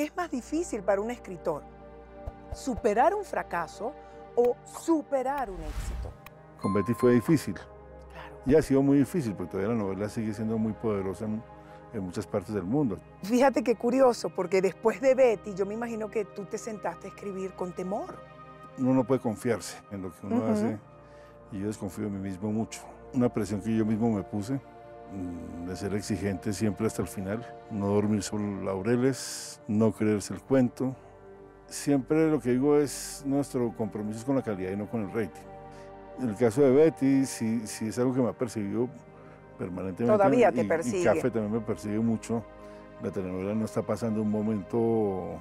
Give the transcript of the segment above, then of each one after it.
¿Qué es más difícil para un escritor? ¿Superar un fracaso o superar un éxito? Con Betty fue difícil. Claro. Y ha sido muy difícil, porque todavía la novela sigue siendo muy poderosa en, muchas partes del mundo. Fíjate qué curioso, porque después de Betty, yo me imagino que tú te sentaste a escribir con temor. Uno no puede confiarse en lo que uno hace, y yo desconfío de mí mismo mucho. Una presión que yo mismo me puse, Mm, de ser exigente siempre hasta el final, no dormir sobre laureles, no creerse el cuento. Siempre lo que digo es nuestro compromiso es con la calidad y no con el rating. En el caso de Betty, si es algo que me ha percibido permanentemente. Todavía te y, persigue. Café también me persigue mucho. La telenovela no está pasando un momento,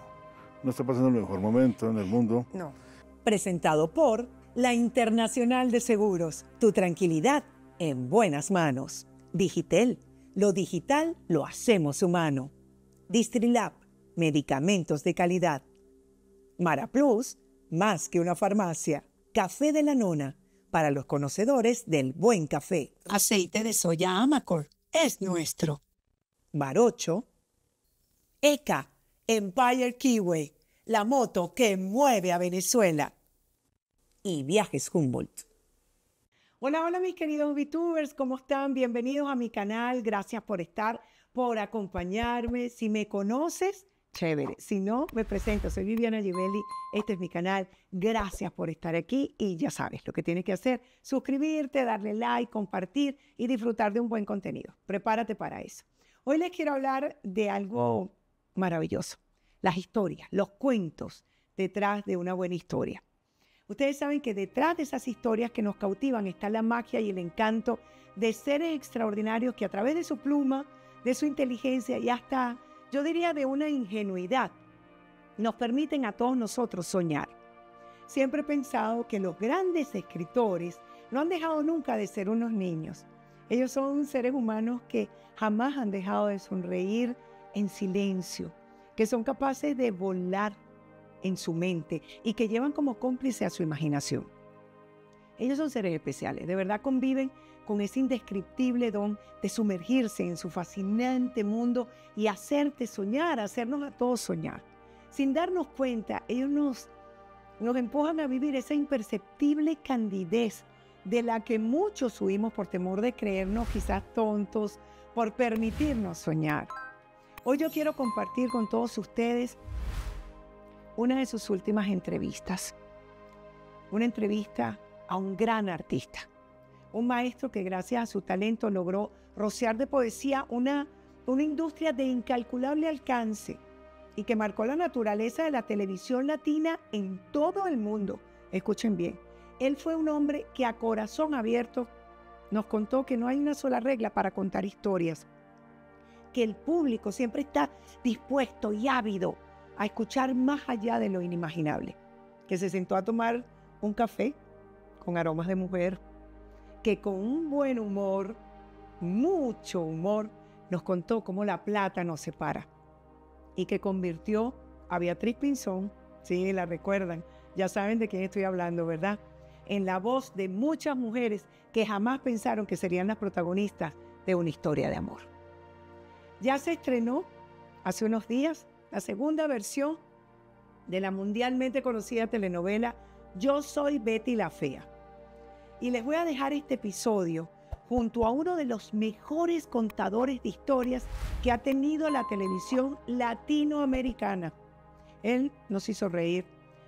no está pasando el mejor momento en el mundo. No. Presentado por la Internacional de Seguros. Tu tranquilidad en buenas manos. Digitel, lo digital lo hacemos humano. Distrilab, medicamentos de calidad. Maraplus, más que una farmacia. Café de la Nona, para los conocedores del buen café. Aceite de soya Amacor, es nuestro. Barocho. ECA, Empire Kiwi, la moto que mueve a Venezuela. Y Viajes Humboldt. Hola, hola mis queridos VTubers, ¿cómo están? Bienvenidos a mi canal, gracias por estar, por acompañarme. Si me conoces, chévere. Si no, me presento, soy Viviana Givelli, este es mi canal, gracias por estar aquí y ya sabes lo que tienes que hacer, suscribirte, darle like, compartir y disfrutar de un buen contenido. Prepárate para eso. Hoy les quiero hablar de algo maravilloso, las historias, los cuentos detrás de una buena historia. Ustedes saben que detrás de esas historias que nos cautivan está la magia y el encanto de seres extraordinarios que a través de su pluma, de su inteligencia y hasta, yo diría, de una ingenuidad, nos permiten a todos nosotros soñar. Siempre he pensado que los grandes escritores no han dejado nunca de ser unos niños. Ellos son seres humanos que jamás han dejado de sonreír en silencio, que son capaces de volar en su mente y que llevan como cómplice a su imaginación. Ellos son seres especiales, de verdad conviven con ese indescriptible don de sumergirse en su fascinante mundo y hacerte soñar, hacernos a todos soñar. Sin darnos cuenta, ellos nos, empujan a vivir esa imperceptible candidez de la que muchos huimos por temor de creernos quizás tontos, por permitirnos soñar. Hoy yo quiero compartir con todos ustedes una de sus últimas entrevistas. Una entrevista a un gran artista, un maestro que gracias a su talento logró rociar de poesía una, una industria de incalculable alcance y que marcó la naturaleza de la televisión latina en todo el mundo. Escuchen bien, él fue un hombre que a corazón abierto nos contó que no hay una sola regla para contar historias, que el público siempre está dispuesto y ávido a escuchar más allá de lo inimaginable, que se sentó a tomar un café con aromas de mujer, que con un buen humor, mucho humor, nos contó cómo la plata nos separa y que convirtió a Beatriz Pinzón, sí, la recuerdan, ya saben de quién estoy hablando, ¿verdad? En la voz de muchas mujeres que jamás pensaron que serían las protagonistas de una historia de amor. Ya se estrenó hace unos días la segunda versión de la mundialmente conocida telenovela Yo soy Betty la Fea. Y les voy a dejar este episodio junto a uno de los mejores contadores de historias que ha tenido la televisión latinoamericana. Él nos hizo reír,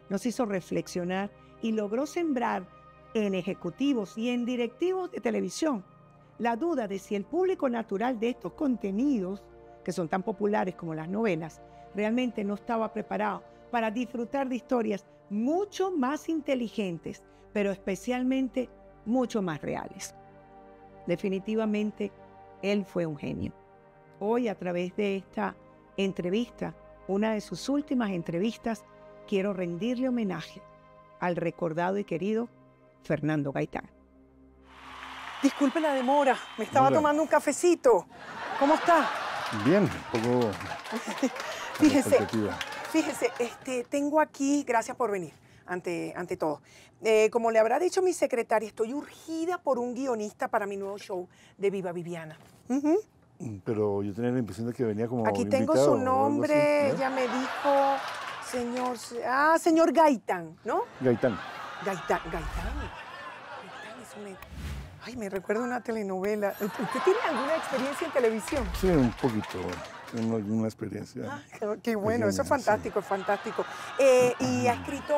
nos hizo reflexionar y logró sembrar en ejecutivos y en directivos de televisión la duda de si el público natural de estos contenidos, que son tan populares como las novelas, realmente no estaba preparado para disfrutar de historias mucho más inteligentes, pero especialmente mucho más reales. Definitivamente, él fue un genio. Hoy, a través de esta entrevista, una de sus últimas entrevistas, quiero rendirle homenaje al recordado y querido Fernando Gaitán. Disculpe la demora, me estaba tomando un cafecito. ¿Cómo está? Bien, un poco Fíjese, este, tengo aquí, gracias por venir. Ante, ante, todo. Eh, como le habrá dicho mi secretaria, estoy urgida por un guionista para mi nuevo show de Viva Viviana. Mm, pero yo tenía la impresión de que venía como. Aquí tengo su nombre, ella me dijo, señor. Ah, señor Gaitán, ¿no? Gaitán. Gaitán, Gaitán. Gaitán es un. E-, ay, me recuerda una telenovela. ¿Usted tiene alguna experiencia en televisión? Sí, un poquito. Tengo alguna experiencia. Ah, qué, bueno, eso es fantástico, es fantástico. Eh, ¿Y ha escrito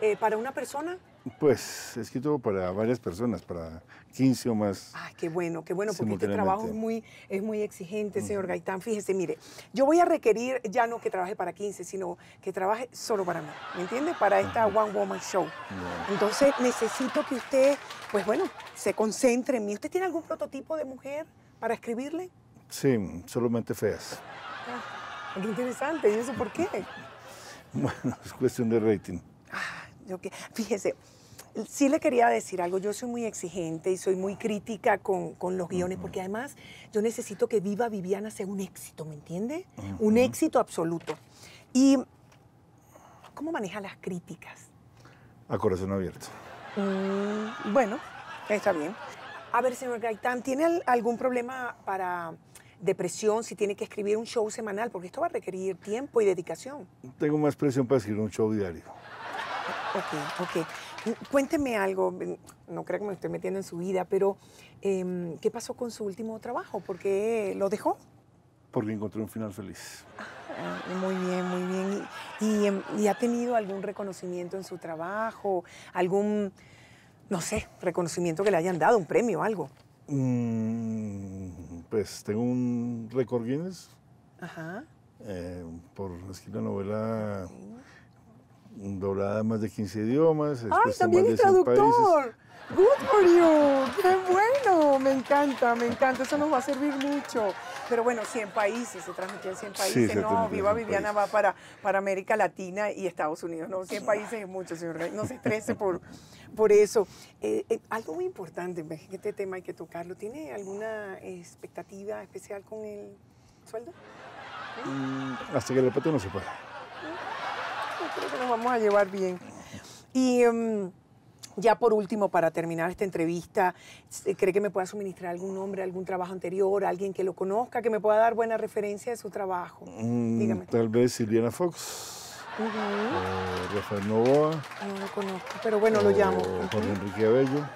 eh, para una persona? Pues he escrito para varias personas, para 15 o más. Ah, qué bueno, qué bueno, porque este trabajo es muy, es muy exigente, señor Gaitán. Fíjese, mire, yo voy a requerir ya no que trabaje para 15, sino que trabaje solo para mí, ¿me entiende? Para esta One Woman Show. Entonces necesito que usted, pues bueno, se concentre en mí. ¿Usted tiene algún prototipo de mujer para escribirle? Sí, solamente feas. Ah, qué interesante. ¿Y eso por qué? Bueno, es cuestión de rating. Ah, yo fíjese, sí le quería decir algo. Yo soy muy exigente y soy muy crítica con, los guiones, porque además yo necesito que Viva Viviana sea un éxito, ¿me entiende? Un éxito absoluto. ¿Y cómo maneja las críticas? A corazón abierto. Mm, bueno, está bien. A ver, señor Gaitán, ¿tiene algún problema para de si tiene que escribir un show semanal, porque esto va a requerir tiempo y dedicación. Tengo más presión para escribir un show diario. Ok, ok. Cuénteme algo, no creo que me esté metiendo en su vida, pero em, ¿qué pasó con su último trabajo? ¿Por qué lo dejó? Porque encontré un final feliz. Ah, muy bien, muy bien. Em, ¿Y, ha tenido algún reconocimiento en su trabajo? ¿Algún, no sé, reconocimiento que le hayan dado, un premio, algo? Mmm pues tengo un récord Guinness. Ajá. Eh, por escribir una novela mm, doblada en más de 15 idiomas. ¡Ay, también es traductor! Good for you. Qué bueno. Me encanta, me encanta. Eso nos va a servir mucho. Pero bueno, 100 países, se transmitió en 100 países. no, viva Viviana va para, América Latina y Estados Unidos. No, 100 países es mucho, señor. No se estrese por, eso. Eh, eh, algo muy importante, este tema hay que tocarlo. ¿Tiene alguna expectativa especial con el sueldo? Mm, hasta que el reparto no se puede. Yo creo que nos vamos a llevar bien. Y... Em, ya por último, para terminar esta entrevista, ¿cree que me pueda suministrar algún nombre, algún trabajo anterior, alguien que lo conozca, que me pueda dar buena referencia de su trabajo? Mm, Dígame. Tal vez Silviana Fox. Uh Rafael Novoa. No lo conozco, pero bueno, lo eh, llamo. Jorge Enrique Abello.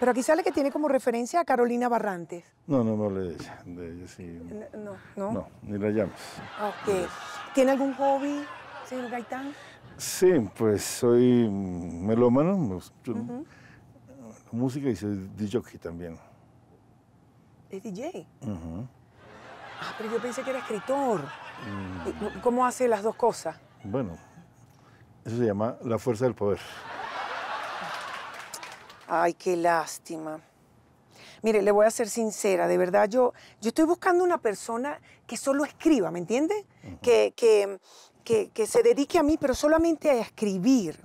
Pero aquí sale que tiene como referencia a Carolina Barrantes. No, no, no le de ella, No, no. No, ni la llamas. Ok. ¿Tiene algún hobby? Señor Gaitán. Sí, pues soy melómano, música y soy DJ también. ¿Es DJ? Ah, pero yo pensé que era escritor. Mm. ¿Cómo hace las dos cosas? Bueno, eso se llama la fuerza del poder. Ay, qué lástima. Mire, le voy a ser sincera, de verdad, yo, yo estoy buscando una persona que solo escriba, ¿me entiende? que, que, se dedique a mí, pero solamente a escribir.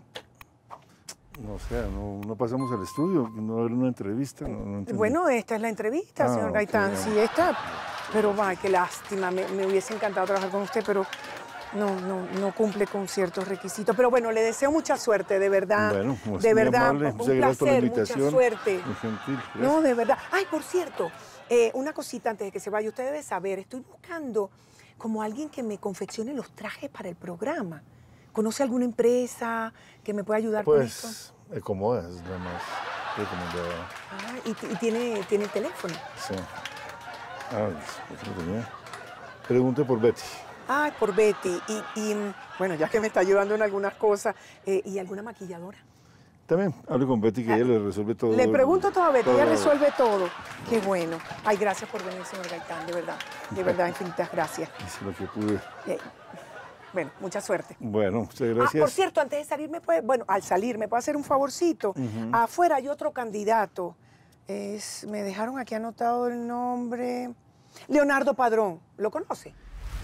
O sea, no, pasamos al estudio, no era una entrevista. bueno, esta es la entrevista, ah, señor Gaitán, esta. Pero, va, qué lástima, me, hubiese encantado trabajar con usted, pero no, no, cumple con ciertos requisitos. Pero bueno, le deseo mucha suerte, de verdad. Bueno, de verdad, amable, un placer, mucha suerte. no, de verdad. Ay, por cierto, eh, una cosita antes de que se vaya, usted debe saber, estoy buscando como alguien que me confeccione los trajes para el programa. ¿Conoce alguna empresa que me pueda ayudar con esto? Pues, eh, como es, nada más Ah, ¿y, y tiene, tiene teléfono? Sí. Ah, Pregunte por Betty. Ah, por Betty. Y, mm, bueno, ya que me está ayudando en algunas cosas, eh, ¿y alguna maquilladora? También hablo con Betty que ella ah, le resuelve todo. Le pregunto todo a Betty, ella resuelve todo. Qué bueno. Ay, gracias por venir, señor Gaitán, de verdad. De verdad, infinitas gracias. Hice lo que pude. Eh, bueno, mucha suerte. Bueno, muchas ah, gracias. Ah, por cierto, antes de salirme, puede... bueno, al salir, ¿me puede hacer un favorcito? Afuera hay otro candidato. Es, me dejaron aquí anotado el nombre. Leonardo Padrón. ¿Lo conoce?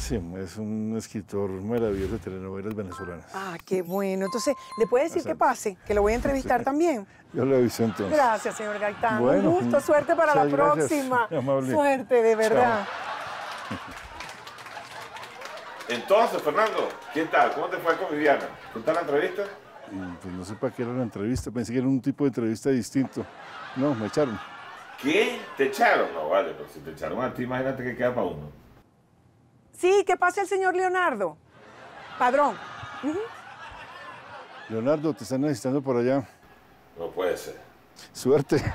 Sí, es un escritor maravilloso de telenovelas venezolanas. Ah, qué bueno. Entonces, le puede decir qué que pase, que lo voy a entrevistar también. Yo le aviso entonces. Gracias, señor Gaitán. un gusto, mm, suerte para la próxima. Suerte, de verdad. Entonces, Fernando, ¿qué tal? ¿Cómo te fue con Viviana? ¿Cómo la entrevista? pues no sé para qué era la entrevista, pensé que era un tipo de entrevista distinto. No, me echaron. ¿Qué? ¿Te echaron? No, vale, pero si te echaron a ti, imagínate que queda para uno. Sí, que pasa el señor Leonardo. Padrón. Leonardo, te están necesitando por allá. No puede ser. Suerte.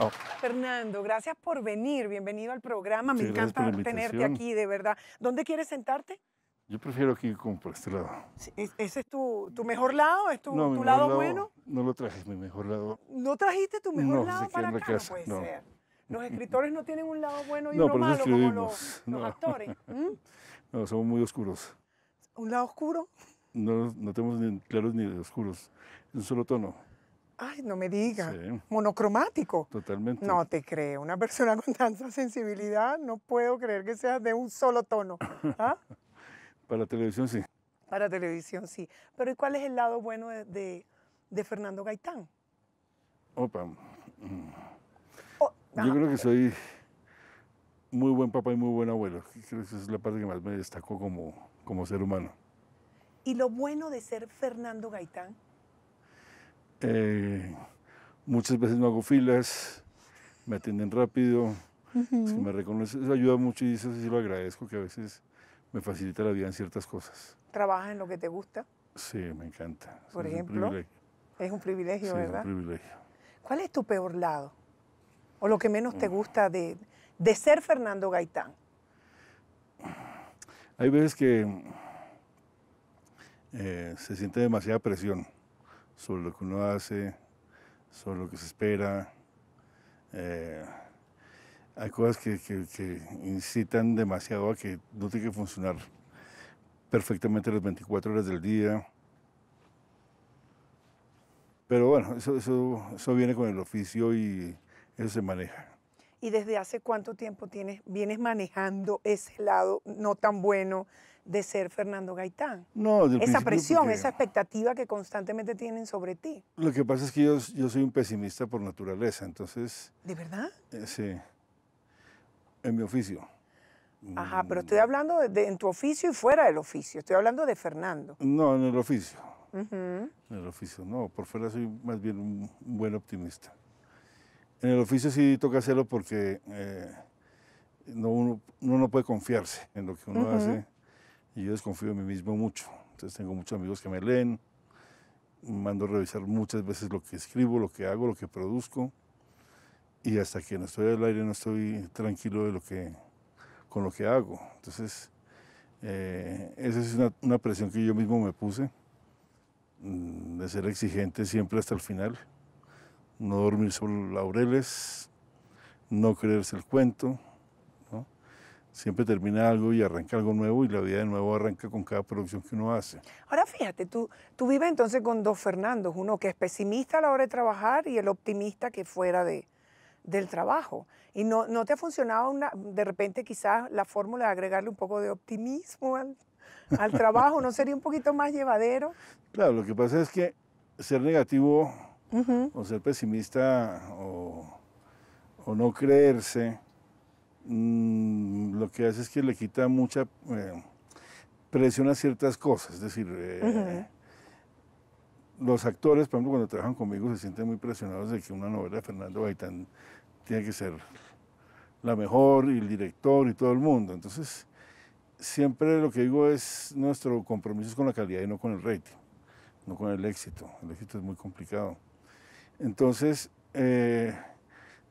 Oh. Fernando, gracias por venir. Bienvenido al programa. Me encanta tenerte aquí, de verdad. ¿Dónde quieres sentarte? Yo prefiero aquí como por este lado. ¿Ese es tu, mejor lado? ¿Es tu, lado, bueno? No lo traje, mi mejor lado. ¿No trajiste tu mejor lado para acá? Los escritores no tienen un lado bueno y uno malo como los, actores. No, somos muy oscuros. ¿Un lado oscuro? No, no tenemos ni claros ni oscuros, es un solo tono. Ay, no me diga. Monocromático. Totalmente. No te creo. Una persona con tanta sensibilidad, no puedo creer que sea de un solo tono. ¿Ah? Para televisión sí. Para televisión sí. Pero ¿y cuál es el lado bueno de, Fernando Gaitán? Opa. Yo creo que soy muy buen papá y muy buen abuelo. Creo que esa es la parte que más me destacó como, como ser humano. ¿Y lo bueno de ser Fernando Gaitán? Eh, muchas veces no hago filas, me atienden rápido, me reconocen, eso ayuda mucho y eso sí lo agradezco, que a veces me facilita la vida en ciertas cosas. ¿Trabajas en lo que te gusta? Sí, me encanta. Por ejemplo. Es un privilegio, es un privilegio sí, ¿verdad? Es un privilegio. ¿Cuál es tu peor lado? o lo que menos te mm. gusta de, ser Fernando Gaitán? Hay veces que eh, se siente demasiada presión sobre lo que uno hace, sobre lo que se espera. Eh, hay cosas que, incitan demasiado a que no tiene que funcionar perfectamente las 24 horas del día. Pero bueno, eso, eso viene con el oficio y, eso se maneja. ¿Y desde hace cuánto tiempo tienes, vienes manejando ese lado no tan bueno de ser Fernando Gaitán? No, esa presión, esa expectativa que constantemente tienen sobre ti. Lo que pasa es que yo, soy un pesimista por naturaleza, entonces... ¿De verdad? Eh, sí, en mi oficio. Ajá, pero mm. estoy hablando en tu oficio y fuera del oficio, estoy hablando de Fernando. No, en el oficio. En el oficio, no, por fuera soy más bien un buen optimista. En el oficio sí toca hacerlo porque eh, no, uno, no puede confiarse en lo que uno hace. Y yo desconfío de mí mismo mucho. Entonces tengo muchos amigos que me leen, mando a revisar muchas veces lo que escribo, lo que hago, lo que produzco. Y hasta que no estoy al aire no estoy tranquilo de lo que, con lo que hago. Entonces, eh, esa es una presión que yo mismo me puse, mm, de ser exigente siempre hasta el final no dormir sobre laureles, no creerse el cuento, siempre termina algo y arranca algo nuevo y la vida de nuevo arranca con cada producción que uno hace. Ahora fíjate, tú, tú vives entonces con dos Fernandos, uno que es pesimista a la hora de trabajar y el optimista que fuera de, del trabajo. Y no, no te ha funcionado una, de repente quizás la fórmula de agregarle un poco de optimismo al, al trabajo, ¿no sería un poquito más llevadero? Claro, lo que pasa es que ser negativo o ser pesimista o, no creerse, mm, lo que hace es que le quita mucha eh, presión a ciertas cosas. Es decir, eh, los actores, por ejemplo, cuando trabajan conmigo se sienten muy presionados de que una novela de Fernando Gaitán tiene que ser la mejor y el director y todo el mundo. Entonces, siempre lo que digo es nuestro compromiso es con la calidad y no con el rating, no con el éxito. El éxito es muy complicado. Entonces, eh,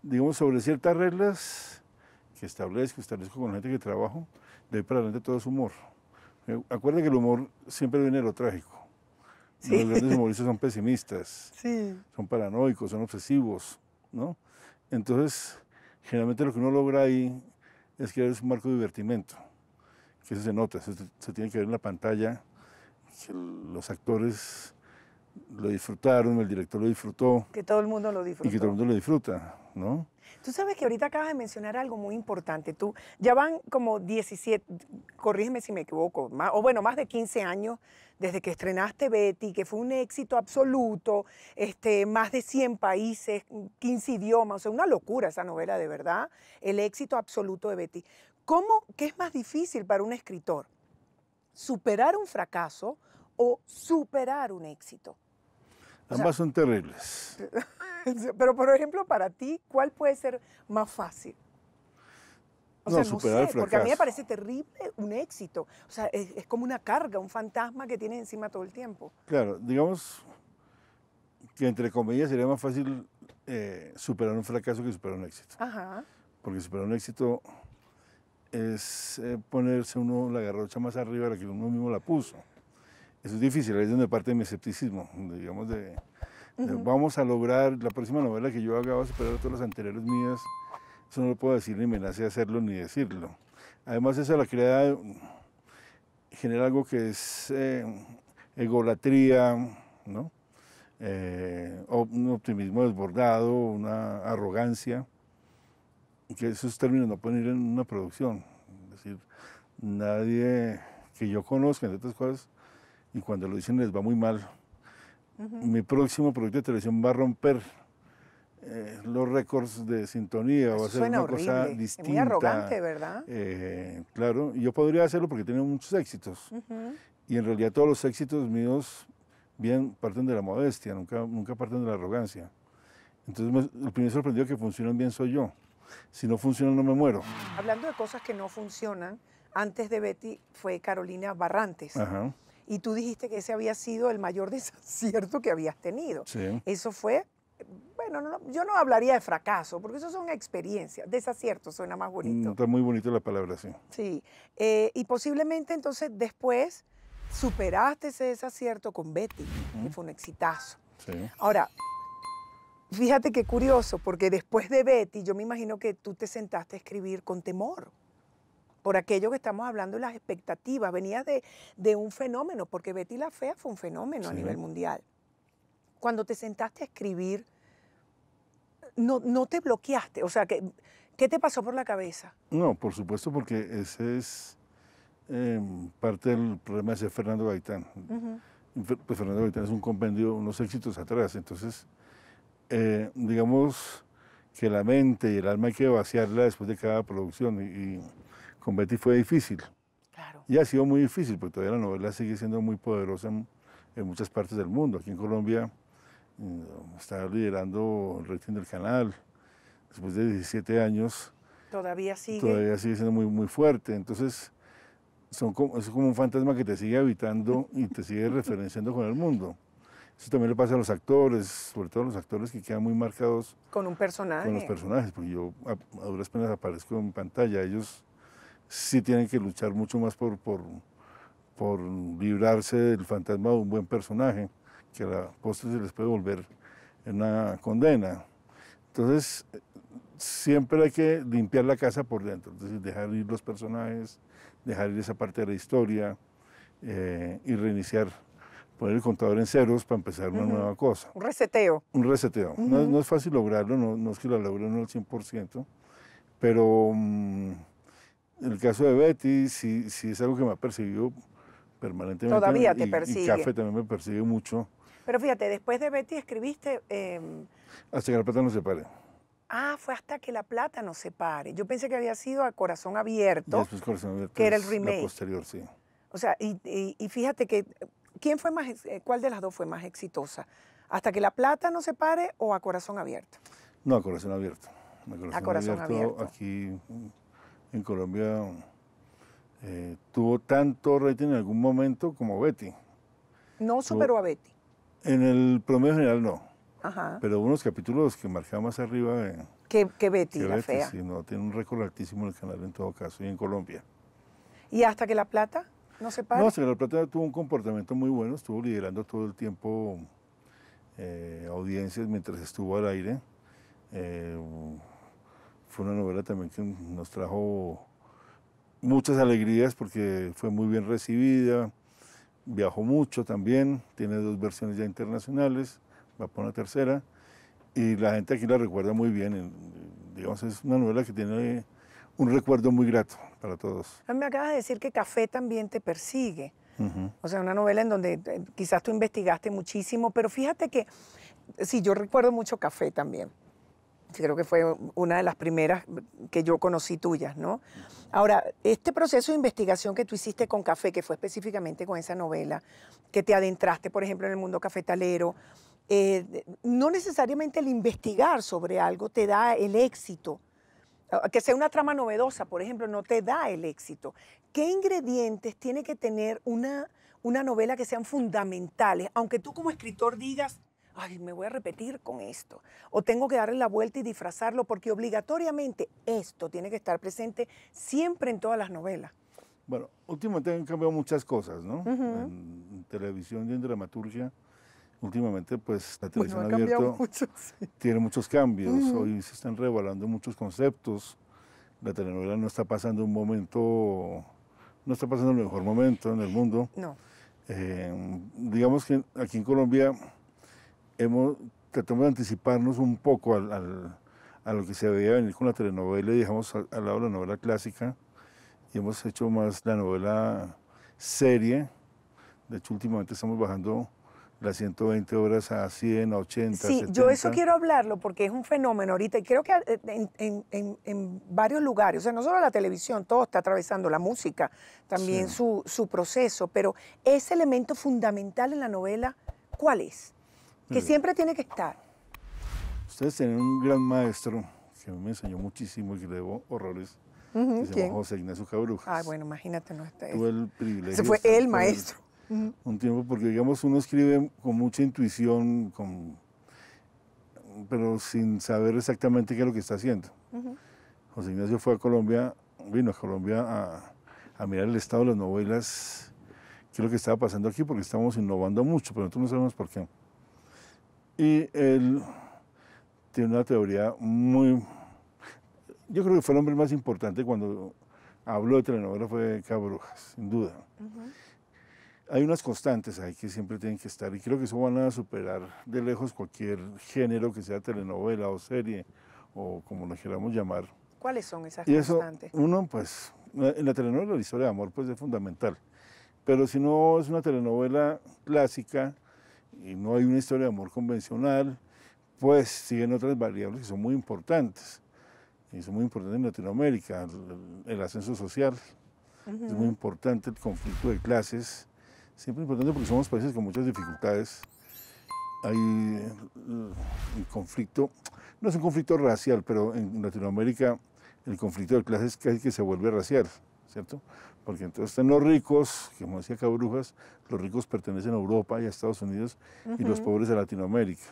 digamos, sobre ciertas reglas que establezco, establezco con la gente que trabajo, de ahí para adelante todo es humor. Eh, Acuérdense que el humor siempre viene de lo trágico. Los grandes humoristas son pesimistas, son paranoicos, son obsesivos, ¿no? Entonces, generalmente lo que uno logra ahí es crear un marco de divertimento, que eso se nota, se tiene que ver en la pantalla, que los actores lo disfrutaron, el director lo disfrutó. Que todo el mundo lo disfruta. Y que todo el mundo lo disfruta, ¿no? Tú sabes que ahorita acabas de mencionar algo muy importante. Tú ya van como 17, corrígeme si me equivoco, o bueno, más de 15 años desde que estrenaste Betty, que fue un éxito absoluto, este, más de 100 países, 15 idiomas, o sea, una locura esa novela de verdad, el éxito absoluto de Betty. ¿Cómo, qué es más difícil para un escritor? ¿Superar un fracaso o superar un éxito? Ambas son terribles. Pero, por ejemplo, para ti, ¿cuál puede ser más fácil? O sea, superar el fracaso. Porque a mí me parece terrible un éxito. O sea, es, como una carga, un fantasma que tienes encima todo el tiempo. Claro, digamos que entre comillas sería más fácil eh, superar un fracaso que superar un éxito. Porque superar un éxito es eh, ponerse uno la garrocha más arriba de la que uno mismo la puso. Eso es difícil, ahí es donde parte de mi escepticismo, digamos, de, vamos a lograr, la próxima novela que yo haga va a superar todas las anteriores mías. Eso no lo puedo decir, ni me nace hacerlo ni decirlo. Además, eso la crea, eh, genera algo que es eh, egolatría, ¿no? Eh, un optimismo desbordado, una arrogancia, que esos términos no pueden ir en una producción. Es decir, nadie que yo conozca, entre otras cosas, y cuando lo dicen les va muy mal. Mi próximo proyecto de televisión va a romper eh, los récords de sintonía, o va a ser una cosa distinta. muy arrogante, ¿verdad? Eh, claro, yo podría hacerlo porque tengo muchos éxitos. Y en realidad todos los éxitos míos bien parten de la modestia, nunca, nunca parten de la arrogancia. Entonces, el primer sorprendido que funcionan bien soy yo. Si no funciona, no me muero. Hablando de cosas que no funcionan, antes de Betty fue Carolina Barrantes y tú dijiste que ese había sido el mayor desacierto que habías tenido. Sí. Eso fue, bueno, yo no hablaría de fracaso, porque eso son experiencias. Desacierto suena más bonito. Mm, está muy bonito la palabra, sí. Sí. Eh, y posiblemente entonces después superaste ese desacierto con Betty, que fue un exitazo. Sí. Ahora, fíjate qué curioso, porque después de Betty, yo me imagino que tú te sentaste a escribir con temor por aquello que estamos hablando de las expectativas. Venía de, un fenómeno, porque Betty la Fea fue un fenómeno a nivel mundial. Cuando te sentaste a escribir, no, no te bloqueaste, o sea, ¿qué te pasó por la cabeza? No, por supuesto, porque ese es em, parte del problema de Fernando Gaitán. Pues, Fernando Gaitán es un compendio, unos éxitos atrás, entonces, eh, digamos que la mente y el alma hay que vaciarla después de cada producción y con Betty fue difícil. Claro. Y ha sido muy difícil, porque todavía la novela sigue siendo muy poderosa en, muchas partes del mundo. Aquí en Colombia mm, está liderando el rating del canal. Después de 17 años. Todavía sigue. Todavía sigue siendo muy, muy fuerte. Entonces, son como, es como un fantasma que te sigue habitando y te sigue referenciando con el mundo. Eso también le pasa a los actores, sobre todo a los actores que quedan muy marcados. Con un personaje. Con los personajes, porque yo a, duras penas aparezco en pantalla. Ellos sí tienen que luchar mucho más por, por, por librarse del fantasma de un buen personaje, que a la postre se les puede volver una condena. Entonces, siempre hay que limpiar la casa por dentro, entonces dejar ir los personajes, dejar ir esa parte de la historia eh, y reiniciar, poner el contador en ceros para empezar una nueva cosa. Un reseteo. Un reseteo. no, es fácil lograrlo, no, es que lo logren al 100%, pero... Mm, en el caso de Betty, sí, es algo que me ha perseguido permanentemente. Todavía te persigue. Café también me persigue mucho. Pero fíjate, después de Betty escribiste... Em, hasta que la plata se pare. Ah, fue hasta que la plata no se pare. Yo pensé que había sido a Corazón Abierto. Después Corazón Abierto. Que era el remake. posterior, sí. O sea, y, fíjate que... ¿Quién fue más, eh, cuál de las dos fue más exitosa? ¿Hasta que la plata no se pare o a Corazón Abierto? No, a Corazón Abierto. A Corazón, abierto, abierto. Aquí en Colombia eh, tuvo tanto rating en algún momento como Betty. No superó a Betty. En el promedio general no. Ajá. Pero unos capítulos que marcaba más arriba. en, que, que, Betty, que Betty, Sí, no, tiene un récord altísimo en el canal en todo caso y en Colombia. ¿Y hasta que La Plata no se para? No, hasta que La Plata tuvo un comportamiento muy bueno, estuvo liderando todo el tiempo eh, audiencias mientras estuvo al aire. Eh, fue una novela también que nos trajo muchas alegrías porque fue muy bien recibida, viajó mucho también, tiene dos versiones ya internacionales, va por una tercera, y la gente aquí la recuerda muy bien. Digamos, es una novela que tiene un recuerdo muy grato para todos. Ah, me acabas de decir que Café también te persigue. O sea, una novela en donde eh, quizás tú investigaste muchísimo, pero fíjate que, sí, yo recuerdo mucho Café también creo que fue una de las primeras que yo conocí tuyas, ¿no? Ahora, este proceso de investigación que tú hiciste con Café, que fue específicamente con esa novela, que te adentraste, por ejemplo, en el mundo cafetalero, eh, no necesariamente el investigar sobre algo te da el éxito. Ah, que sea una trama novedosa, por ejemplo, no te da el éxito. ¿Qué ingredientes tiene que tener una, una novela que sean fundamentales? Aunque tú como escritor digas, ay, me voy a repetir con esto. O tengo que darle la vuelta y disfrazarlo porque obligatoriamente esto tiene que estar presente siempre en todas las novelas. Bueno, últimamente han cambiado muchas cosas, ¿no? En televisión y en dramaturgia. Últimamente, pues, la pues, televisión bueno, abierto, tiene muchos cambios. Hoy se están revalando muchos conceptos. La telenovela no está pasando un momento, no está pasando el mejor momento en el mundo. No. Eh, digamos que aquí en Colombia hemos, tratamos de anticiparnos un poco a lo que se veía venir con la telenovela y dejamos al, lado la novela clásica y hemos hecho más la novela serie. De hecho, últimamente estamos bajando las 120 horas a 100, a 80. Sí, yo eso quiero hablarlo porque es un fenómeno ahorita y creo que eh, en, varios lugares, o sea, no solo la televisión, todo está atravesando la música, también su, su proceso, pero ese elemento fundamental en la novela, ¿cuál es? que mm. siempre tiene que estar. Ustedes tienen un gran maestro que me enseñó muchísimo y que le debo horrores. José Ignacio Cabrujas. Ah, bueno, imagínate, no está Tuve el privilegio. Se fue el maestro. Un tiempo, porque digamos, uno escribe con mucha intuición, con, pero sin saber exactamente qué es lo que está haciendo. José Ignacio fue a Colombia, vino a Colombia a, a mirar el estado de las novelas, qué es lo que estaba pasando aquí, porque estábamos innovando mucho, pero nosotros no sabemos por qué. Y él tiene una teoría muy... Yo creo que fue el hombre más importante cuando habló de telenovela fue Cabrujas, sin duda. Hay unas constantes ahí que siempre tienen que estar y creo que eso van a superar de lejos cualquier género que sea telenovela o serie o como nos queramos llamar. ¿Cuáles son esas constantes? uno, pues, en la telenovela la historia de amor pues es fundamental, pero si no es una telenovela clásica, y no hay una historia de amor convencional, pues siguen otras variables que son muy importantes. Y son muy importantes en Latinoamérica, el, ascenso social, es muy importante el conflicto de clases, siempre importante porque somos países con muchas dificultades. Hay eh, el conflicto, no es un conflicto racial, pero en Latinoamérica el conflicto de clases casi que se vuelve racial, ¿cierto? porque entonces están los ricos, como decía Cabrujas, los ricos pertenecen a Europa y a Estados Unidos y los pobres a Latinoamérica,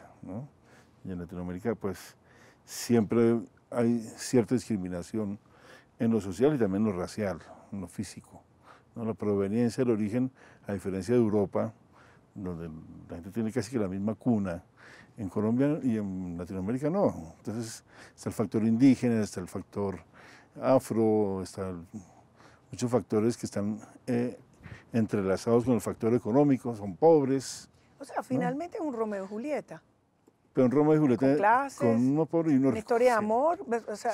Y en Latinoamérica pues siempre hay cierta discriminación en lo social y también en lo racial, en lo físico. ¿no? La proveniencia, el origen, a diferencia de Europa, donde la gente tiene casi que la misma cuna, en Colombia y en Latinoamérica no. Entonces está el factor indígena, está el factor afro, está el muchos factores que están eh, entrelazados con el factor económico, son pobres. O sea, finalmente es un Romeo y Julieta. Pero un Romeo y Julieta con, clases, con y Una historia de amor, o sea,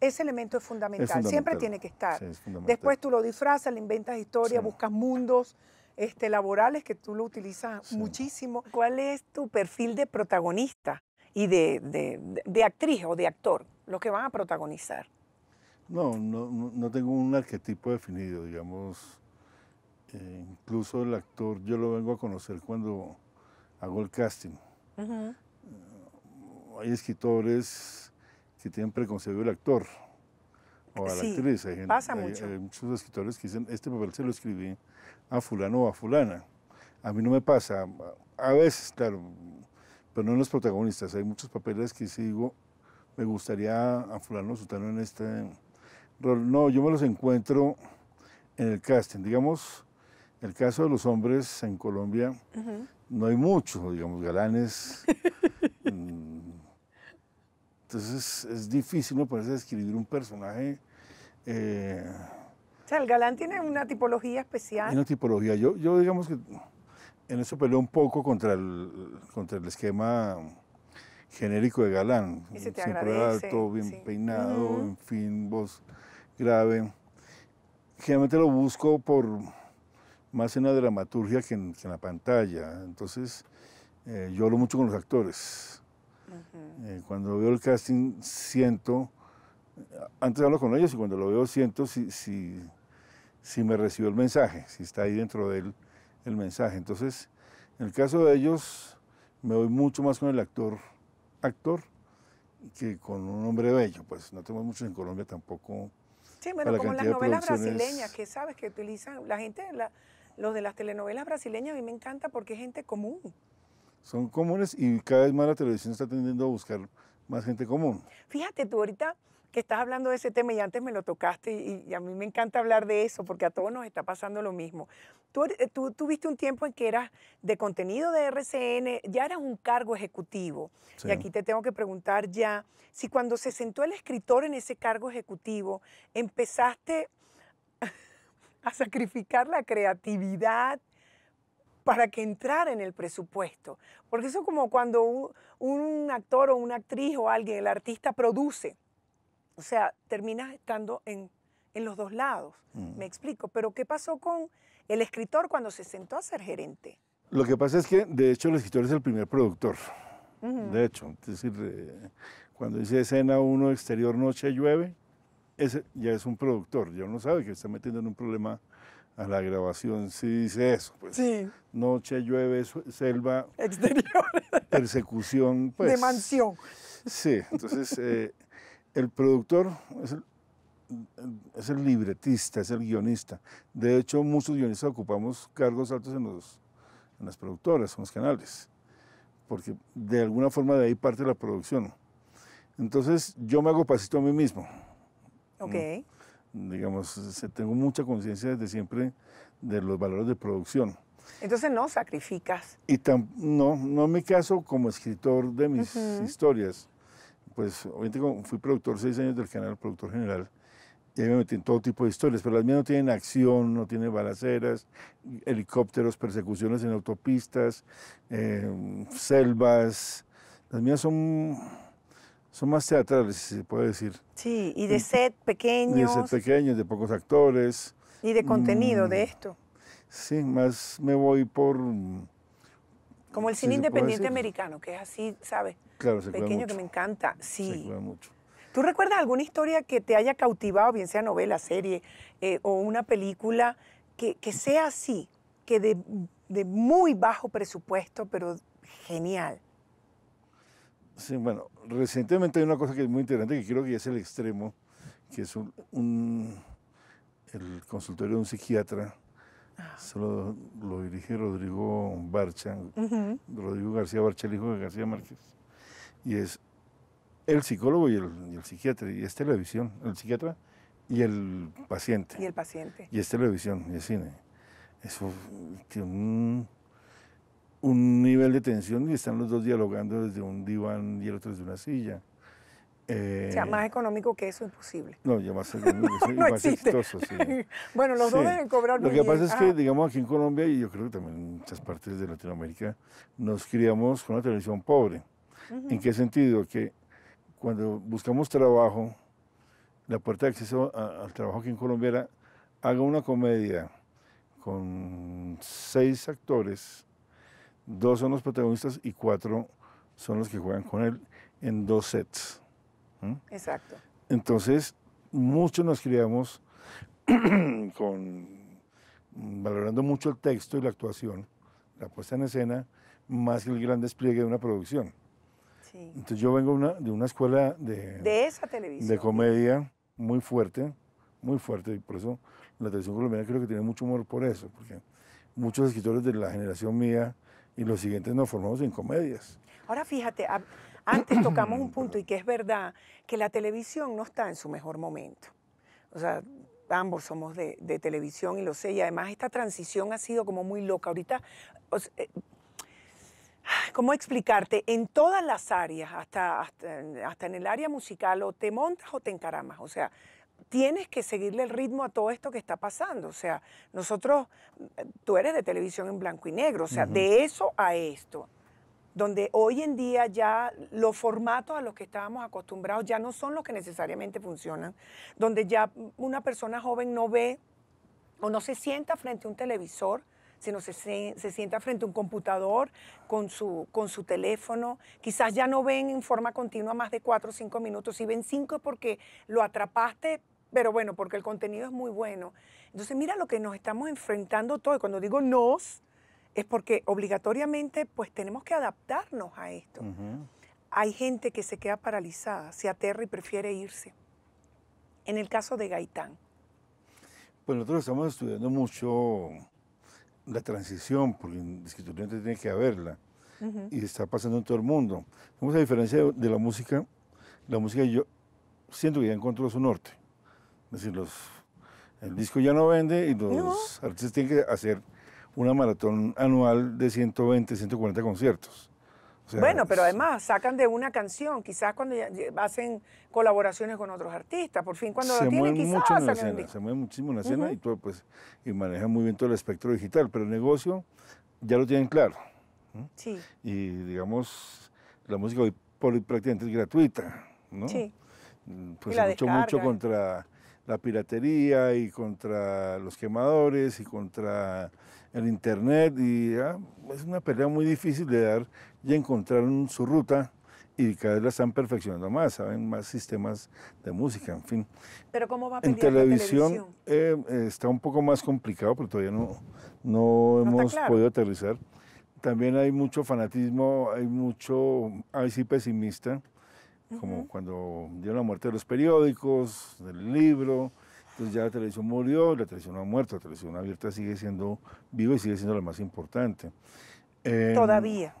ese elemento es fundamental. siempre tiene que estar. Después tú lo disfrazas, le inventas historia, buscas mundos. Este, laborales que tú lo utilizas muchísimo. ¿Cuál es tu perfil de protagonista y de, de, de, de actriz o de actor, los que van a protagonizar? No, no, no tengo un arquetipo definido, digamos. Eh, incluso el actor yo lo vengo a conocer cuando hago el casting. Eh, hay escritores que tienen preconcebido el actor o a la actriz. Hay, pasa muchos escritores que dicen, este papel se lo escribí a fulano o a fulana. A mí no me pasa, a veces, claro, pero no en los protagonistas. Hay muchos papeles que sigo. me gustaría a fulano o sutano en este no, yo me los encuentro en el casting. Digamos, el caso de los hombres en Colombia, no hay muchos, digamos, galanes. Mm. Entonces es difícil, me parece, describir un personaje. Eh, o sea, el galán tiene una tipología especial. Una tipología. Yo, yo digamos que en eso peleo un poco contra el, contra el esquema genérico de galán. Siempre alto, bien peinado, en fin, vos grave. Generalmente lo busco por más en la dramaturgia que en, la pantalla. Entonces, eh, yo hablo mucho con los actores. Eh, cuando veo el casting, siento, antes hablo con ellos y cuando lo veo, siento si, si, si me recibió el mensaje, si está ahí dentro de él el mensaje. Entonces, en el caso de ellos, me voy mucho más con el actor, actor, que con un hombre bello. Pues no tenemos muchos en Colombia tampoco Sí, bueno, como las novelas brasileñas, que sabes que utilizan la gente, los de las telenovelas brasileñas, a mí me encanta porque es gente común. Son comunes y cada vez más la televisión está tendiendo a buscar más gente común. Fíjate tú, ahorita que estás hablando de ese tema y antes me lo tocaste y, a mí me encanta hablar de eso porque a todos nos está pasando lo mismo. Tú, tú tuviste un tiempo en que eras de contenido de RCN, ya eras un cargo ejecutivo. Y aquí te tengo que preguntar ya si cuando se sentó el escritor en ese cargo ejecutivo empezaste a sacrificar la creatividad para que entrara en el presupuesto. Porque eso es como cuando un, un actor o una actriz o alguien, el artista, produce o sea, terminas estando en, los dos lados. Me explico. Pero ¿qué pasó con el escritor cuando se sentó a ser gerente? Lo que pasa es que, de hecho, el escritor es el primer productor. De hecho, es decir, eh, cuando dice escena 1, exterior, noche, llueve, ese ya es un productor, ya uno sabe que está metiendo en un problema a la grabación si dice eso. Pues, sí. Noche, llueve, selva. Exterior. Persecución. Pues, de mansión. Sí, entonces eh, el productor es el, es el libretista, es el guionista. De hecho, muchos guionistas ocupamos cargos altos en, los, en las productoras, en los canales, porque de alguna forma de ahí parte la producción. Entonces, yo me hago pasito a mí mismo. Ok. Digamos, tengo mucha conciencia desde siempre de los valores de producción. Entonces no sacrificas. Y no, no en mi caso como escritor de mis historias, pues obviamente fui productor seis años del canal, productor general, y ahí me metí en todo tipo de historias, pero las mías no tienen acción, no tienen balaceras, helicópteros, persecuciones en autopistas, eh, selvas. Las mías son, son más teatrales, si se puede decir. Sí, y de set pequeños. de set pequeños, de pocos actores. Y de contenido de mm, esto. Sí, más me voy por como el cine independiente americano, que es así, ¿sabes? Claro, se Pequeño, que me encanta. Sí. mucho. ¿Tú recuerdas alguna historia que te haya cautivado, bien sea novela, serie eh, o una película, que, sea así, que de, muy bajo presupuesto, pero genial? Sí, bueno, recientemente hay una cosa que es muy interesante, que creo que es el extremo, que es el consultorio de un psiquiatra Ah. Solo lo, dirige Rodrigo Barcha, Rodrigo García Barcha, el hijo de García Márquez. Y es el psicólogo y el, psiquiatra, y es televisión, el psiquiatra y el paciente. Y el paciente. Y es televisión, y es cine. Eso tiene un nivel de tensión y están los dos dialogando desde un diván y el otro desde una silla. Eh, sea, más económico que eso, imposible. No, ya más económico más exitoso. Sí. bueno, los dos deben cobrar Lo que pasa es que, digamos, aquí en Colombia y yo creo que también en muchas partes de Latinoamérica, nos criamos con una televisión pobre. ¿En qué sentido? Que cuando buscamos trabajo, la puerta de acceso al trabajo aquí en Colombia era, haga una comedia con seis actores, dos son los protagonistas y cuatro son los que juegan con él en dos sets. ¿Mm? Exacto. Entonces, muchos nos criamos con, valorando mucho el texto y la actuación, la puesta en escena, más que el gran despliegue de una producción. Entonces yo vengo una, de una escuela de, de, esa televisión. de comedia muy fuerte, muy fuerte, y por eso la televisión colombiana creo que tiene mucho humor por eso, porque muchos escritores de la generación mía y los siguientes nos formamos en comedias. Ahora fíjate, antes tocamos un punto y que es verdad que la televisión no está en su mejor momento. O sea, ambos somos de, televisión y lo sé, y además esta transición ha sido como muy loca. Ahorita, eh, ¿Cómo explicarte? En todas las áreas, hasta, hasta, en el área musical, o te montas o te encaramas. O sea, tienes que seguirle el ritmo a todo esto que está pasando. O sea, nosotros, eh, tú eres de televisión en blanco y negro, o sea, de eso a esto donde hoy en día ya los formatos a los que estábamos acostumbrados ya no son los que necesariamente funcionan, donde ya una persona joven no ve o no se sienta frente a un televisor, sino se, sienta frente a un computador con su, con su teléfono. Quizás ya no ven en forma continua más de cuatro o cinco minutos. Si ven cinco es porque lo atrapaste, pero bueno, porque el contenido es muy bueno. Entonces mira lo que nos estamos enfrentando todos. Cuando digo nos, es porque obligatoriamente pues tenemos que adaptarnos a esto. Hay gente que se queda paralizada, se aterra y prefiere irse. En el caso de Gaitán. Pues nosotros estamos estudiando mucho la transición, porque indiscutiblemente tiene que haberla, y está pasando en todo el mundo. Vemos la diferencia de, la música. La música yo siento que ya encontró su norte. Es decir, los, el disco ya no vende y los artistas tienen que hacer una maratón anual de 120, 140 conciertos. bueno, pero además sacan de una canción, quizás cuando hacen colaboraciones con otros artistas, por fin cuando lo tienen, quizás la escena, Se mueve muchísimo en la escena y, pues, y manejan muy bien todo el espectro digital, pero el negocio ya lo tienen claro. Sí. Y digamos, la música hoy prácticamente es gratuita, ¿no? Sí. Pues se mucho contra la piratería y contra los quemadores y contra el Internet y ah, es una pelea muy difícil de dar y encontrar su ruta y cada vez la están perfeccionando más, saben más sistemas de música, en fin. Pero ¿cómo va a En televisión, eh, está un poco más complicado pero todavía no, no, hemos podido aterrizar. También hay mucho fanatismo, hay mucho, hay sí pesimista, como cuando dio la muerte de los periódicos, del libro, entonces ya la televisión murió, la televisión no ha muerto, la televisión abierta sigue siendo viva y sigue siendo la más importante. Em, Todavía.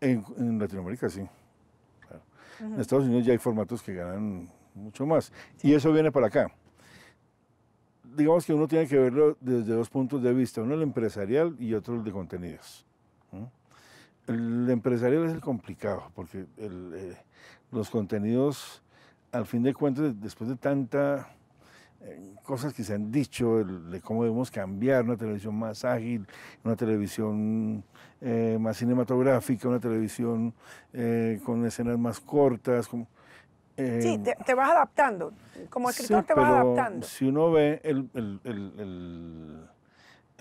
En, Latinoamérica sí. En Estados Unidos ya hay formatos que ganan mucho más. Y eso viene para acá. Digamos que uno tiene que verlo desde dos puntos de vista, uno el empresarial y otro el de contenidos. El empresarial es el complicado, porque eh, los contenidos, al fin de cuentas, después de tanta cosas que se han dicho de cómo debemos cambiar una televisión más ágil, una televisión eh, más cinematográfica, una televisión eh, con escenas más cortas. Como, sí, em, te, vas adaptando. Como escritor te vas adaptando. Si uno ve el, el,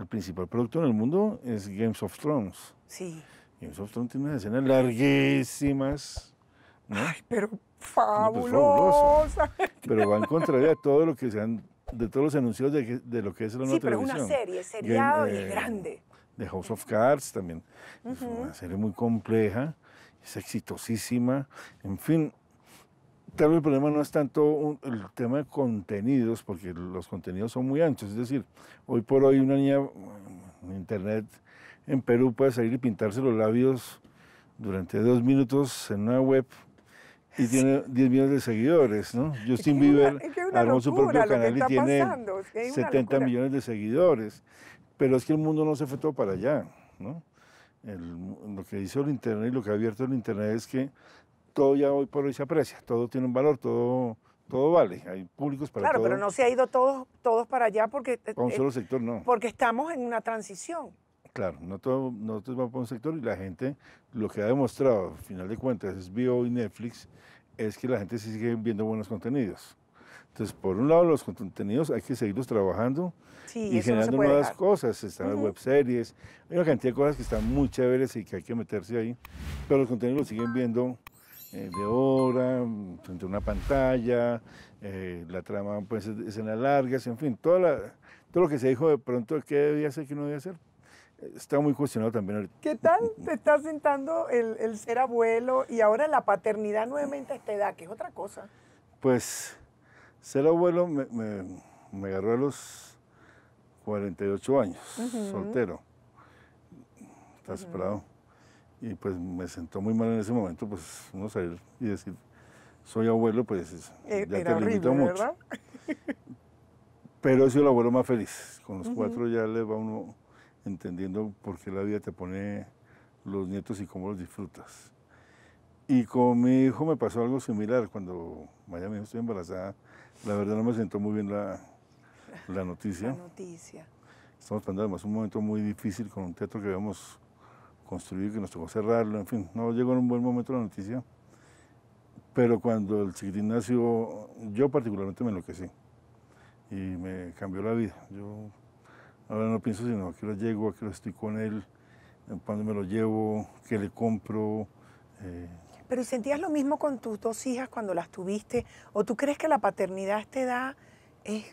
principal producto en el mundo es Games of Thrones. Sí. Games of Thrones tiene escenas larguísimas Ay, pero pues, fabulosa. pero va en contra de todo lo que se han, de todos los anuncios de, lo que es la nueva Sí, pero una serie, seriado eh, grande. De House of Cards también. Es una serie muy compleja, es exitosísima. En fin, tal vez el problema no es tanto el tema de contenidos, porque los contenidos son muy anchos. Es decir, hoy por hoy una niña en internet en Perú puede salir y pintarse los labios durante dos minutos en una web y tiene 10 millones de seguidores, ¿no? Justin Bieber armó su propio canal y tiene 70 millones de seguidores. Pero es que el mundo no se fue todo para allá, ¿no? lo que hizo el Internet y lo que ha abierto el Internet es que todo ya hoy por hoy se aprecia, todo tiene un valor, todo, todo vale, hay públicos para Claro, pero no se ha ido todos, todos para allá porque... Eh, eh, solo sector no. Porque estamos en una transición. Claro, no todo, nosotros vamos por un sector y la gente, lo que ha demostrado, al final de cuentas, es V.O. y Netflix, es que la gente sigue viendo buenos contenidos. Entonces, por un lado, los contenidos hay que seguirlos trabajando y generando nuevas cosas. Están web series, las hay una cantidad de cosas que están muy chéveres y que hay que meterse ahí, pero los contenidos los siguen viendo eh, de hora, frente a una pantalla, eh, la trama pues, escenas largas, en fin, todo lo que se dijo de pronto qué debía hacer, qué no debía hacer, Está muy cuestionado también. ¿Qué tal te está sentando el, ser abuelo y ahora la paternidad nuevamente a esta edad, que es otra cosa? Pues ser abuelo me, agarró a los 48 años, soltero. Está separado. Y pues me sentó muy mal en ese momento, pues uno salir y decir, soy abuelo, pues e, ya te horrible, mucho. Pero he sido el abuelo más feliz. Con los cuatro ya le va uno entendiendo por qué la vida te pone los nietos y cómo los disfrutas. Y con mi hijo me pasó algo similar. Cuando Miami me dijo estoy embarazada, la verdad no me sentó muy bien la, la noticia. Estamos pasando además un momento muy difícil con un teatro que habíamos construido, que nos tocó cerrarlo. En fin, no llegó en un buen momento la noticia. Pero cuando el chiquitín yo particularmente me enloquecí y me cambió la vida. Yo Ahora no pienso sino a qué hora llego, a qué hora estoy con él, cuándo me lo llevo, qué le compro. Eh. Pero sentías lo mismo con tus dos hijas cuando las tuviste? ¿O tú crees que la paternidad te da es,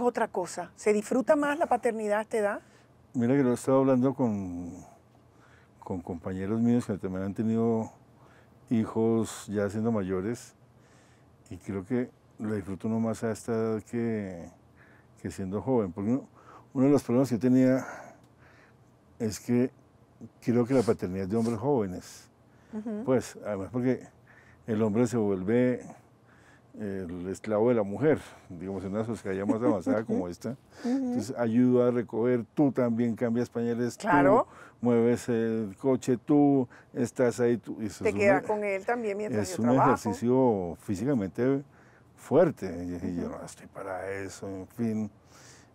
otra cosa? ¿Se disfruta más la paternidad a esta Mira que lo he estado hablando con, con compañeros míos que también han tenido hijos ya siendo mayores y creo que lo disfruto uno más a esta edad que, que siendo joven. Porque uno de los problemas que tenía es que creo que la paternidad de hombres jóvenes, pues además porque el hombre se vuelve el esclavo de la mujer, digamos, en una sociedad más avanzada como esta. Entonces, ayuda a recoger, tú también cambias pañales, tú mueves el coche, tú estás ahí. Tú, y Te queda con él también mientras Es un ejercicio físicamente fuerte. yo no estoy para eso, en fin.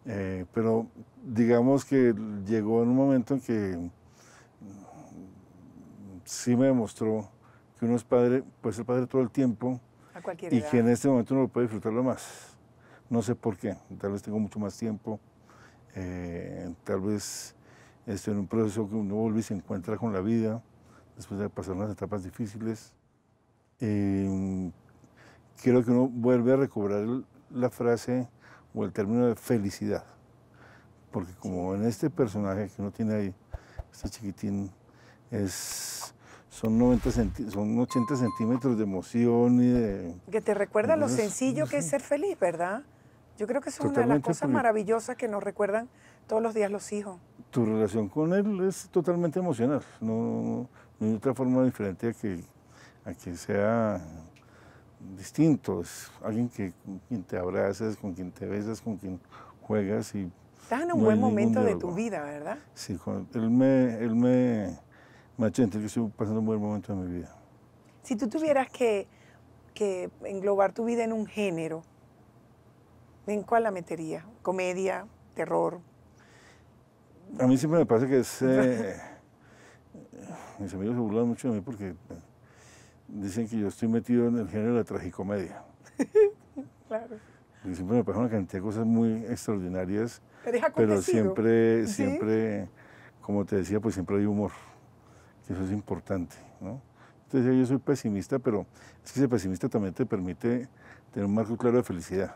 Eh, pero digamos que llegó en un momento en que sí me demostró que uno es padre, puede ser padre todo el tiempo y que en este momento uno lo puede disfrutarlo más. No sé por qué, tal vez tengo mucho más tiempo, eh, tal vez estoy en un proceso que uno vuelve y se encuentra con la vida después de pasar unas etapas difíciles. Quiero eh, que uno vuelve a recobrar la frase o el término de felicidad. Porque como en este personaje que uno tiene ahí, este chiquitín, es, son, 90 son 80 centímetros de emoción y de... Que te recuerda lo sencillo que es ser feliz, ¿verdad? Yo creo que es una de las cosas maravillosas que nos recuerdan todos los días los hijos. Tu relación con él es totalmente emocional, no, hay otra forma diferente a que, a que sea distinto, es alguien que, con quien te abrazas, con quien te besas, con quien juegas y... Estás en un buen momento de tu vida, ¿verdad? Sí, él me, él me, me que estoy pasando un buen momento de mi vida. Si tú tuvieras que, englobar tu vida en un género, ¿en cuál la metería? ¿Comedia? ¿Terror? A mí siempre me parece que es... Eh, mis amigos se burlan mucho de mí porque eh, dicen que yo estoy metido en el género de la tragicomedia. claro. Y siempre me pasa una cantidad de cosas muy extraordinarias. pero siempre, siempre, como te decía, pues siempre hay humor. eso es importante, ¿no? Entonces yo soy pesimista, pero es que ese pesimista también te permite tener un marco claro de felicidad.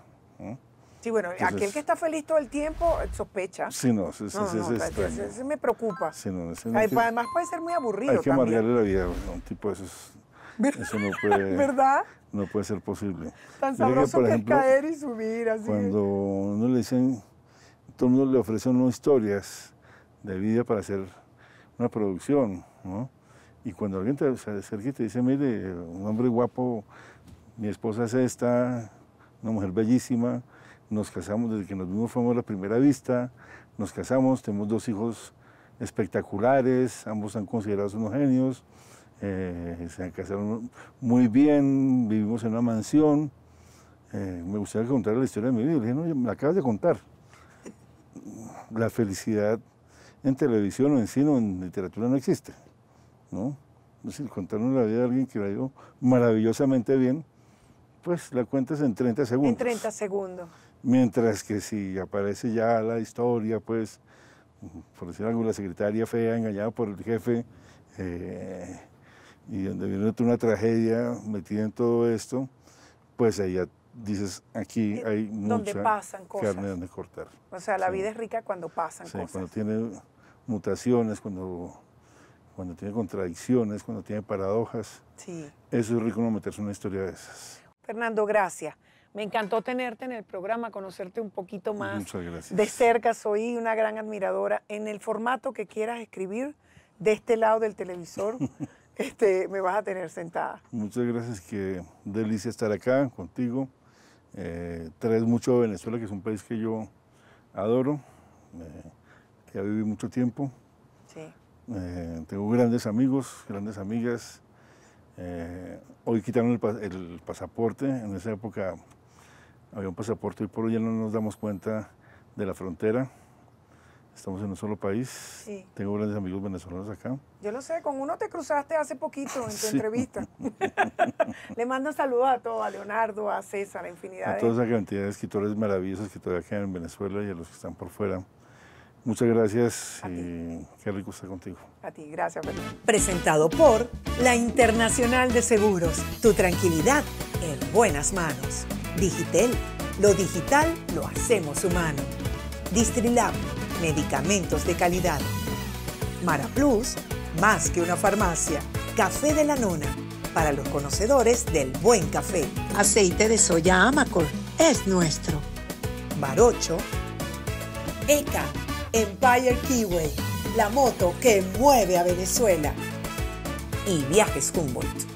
Sí, bueno, aquel que está feliz todo el tiempo eh, sospecha. Sí, no, eso no, no, es eso me preocupa. Sí, no, ese además puede ser muy aburrido. Hay que también. la vida a un tipo de esos eso no puede, ¿verdad? No puede ser posible. Tan sabroso caer y subir. Así. Cuando uno le dicen, todo el mundo le ofrece unas historias de vida para hacer una producción, ¿no? Y cuando alguien te acerca y te dice, mire, un hombre guapo, mi esposa es esta, una mujer bellísima, nos casamos desde que nos vimos, fuimos a la primera vista, nos casamos, tenemos dos hijos espectaculares, ambos han considerados unos genios, eh, se casaron muy bien, vivimos en una mansión. Eh, me gustaría contar la historia de mi vida. Le dije, no, me acabas de contar. La felicidad en televisión o en cine o en literatura no existe. ¿no? Es contarnos la vida de alguien que la dio maravillosamente bien, pues la cuentas en 30 segundos. En 30 segundos. Mientras que si aparece ya la historia, pues, por decir algo, la secretaria fea engañada por el jefe, eh, y donde viene una tragedia metida en todo esto, pues ahí ya dices, aquí eh, hay donde mucha carne donde cortar. O sea, la vida es rica cuando pasan cosas. cuando tiene mutaciones, cuando, cuando tiene contradicciones, cuando tiene paradojas. Sí. Eso es rico no meterse en una historia de esas. Fernando, gracias. Me encantó tenerte en el programa, conocerte un poquito más de cerca. Soy una gran admiradora. En el formato que quieras escribir, de este lado del televisor, Este, me vas a tener sentada. Muchas gracias, que delicia estar acá contigo. Eh, traes mucho a Venezuela, que es un país que yo adoro, eh, que ha vivido mucho tiempo. Sí. Eh, tengo grandes amigos, grandes amigas. hoy quitaron el, el, pasaporte. En esa época había un pasaporte y por hoy ya no nos damos cuenta de la frontera. Estamos en un solo país. Tengo grandes amigos venezolanos acá. Yo lo sé, con uno te cruzaste hace poquito en tu entrevista. Le mando saludos a todos, a Leonardo, a César, a infinidad. A toda esa cantidad de escritores maravillosos que todavía quedan en Venezuela y a los que están por fuera. Muchas gracias y qué rico estar contigo. A ti, gracias, Presentado por la Internacional de Seguros. Tu tranquilidad en buenas manos. Digitel, lo digital lo hacemos humano. Distrilab medicamentos de calidad. Mara Plus, más que una farmacia, café de la nona, para los conocedores del buen café. Aceite de soya Amacol, es nuestro. Barocho, ECA, Empire Keyway, la moto que mueve a Venezuela. Y Viajes Humboldt.